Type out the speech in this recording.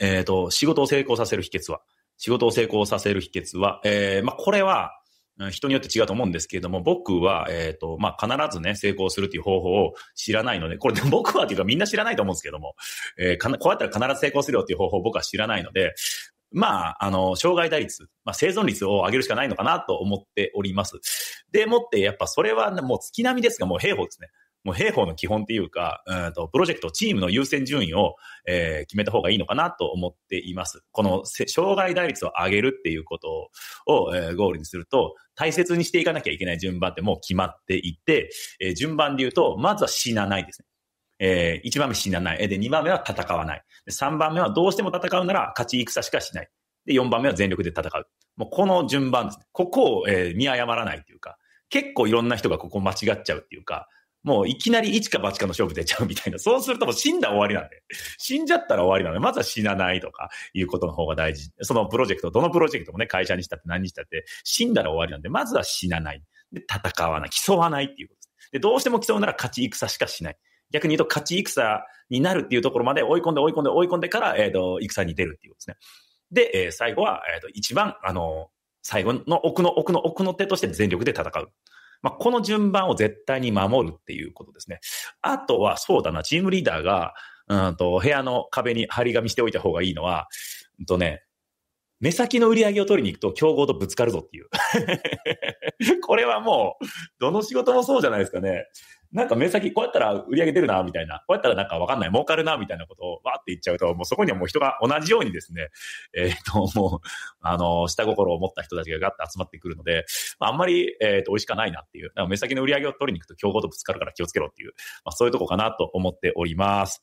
えっ、ー、と、仕事を成功させる秘訣は仕事を成功させる秘訣は、えー、まあ、これは、人によって違うと思うんですけれども、僕は、えっ、ー、と、まあ、必ずね、成功するっていう方法を知らないので、これで僕はっていうかみんな知らないと思うんですけども、えー、かな、こうやったら必ず成功するよっていう方法を僕は知らないので、まあ、あの、障害打率、まあ、生存率を上げるしかないのかなと思っております。でもって、やっぱそれはもう月並みですが、もう兵法ですね。もう兵法の基本っていうか、うんと、プロジェクト、チームの優先順位を、えー、決めた方がいいのかなと思っています。この、障害打率を上げるっていうことを、えー、ゴールにすると、大切にしていかなきゃいけない順番ってもう決まっていて、えー、順番で言うと、まずは死なないですね。えー、1番目死なない。で、2番目は戦わない。で、3番目はどうしても戦うなら勝ち戦しかしない。で、4番目は全力で戦う。もうこの順番ですね。ここを、えー、見誤らないというか、結構いろんな人がここ間違っちゃうっていうか、もういきなり一か八かの勝負出ちゃうみたいな。そうするともう死んだら終わりなんで。死んじゃったら終わりなんで、まずは死なないとかいうことの方が大事。そのプロジェクト、どのプロジェクトもね、会社にしたって何にしたって、死んだら終わりなんで、まずは死なない。で、戦わない。競わないっていうことです。で、どうしても競うなら勝ち戦しかしない。逆に言うと勝ち戦になるっていうところまで追い込んで追い込んで追い込んでから、えっ、ー、と、戦に出るっていうことですね。で、えー、最後は、えっ、ー、と、一番、あの最後の奥の奥の奥の手として全力で戦う。まあ、この順番を絶対に守るっていうことですね。あとは、そうだな、チームリーダーが、うんと、部屋の壁に張り紙しておいた方がいいのは、うんとね、目先の売り上げを取りに行くと競合とぶつかるぞっていう これはもう、どの仕事もそうじゃないですかね。なんか目先、こうやったら売り上げ出るな、みたいな。こうやったらなんかわかんない、儲かるな、みたいなことをわーって言っちゃうと、もうそこにはもう人が同じようにですね、えっ、ー、と、もう、あの、下心を持った人たちがガッと集まってくるので、あんまり、えっ、ー、と、美味しくないなっていう。目先の売り上げを取りに行くと競合とぶつかるから気をつけろっていう、まあ、そういうとこかなと思っております。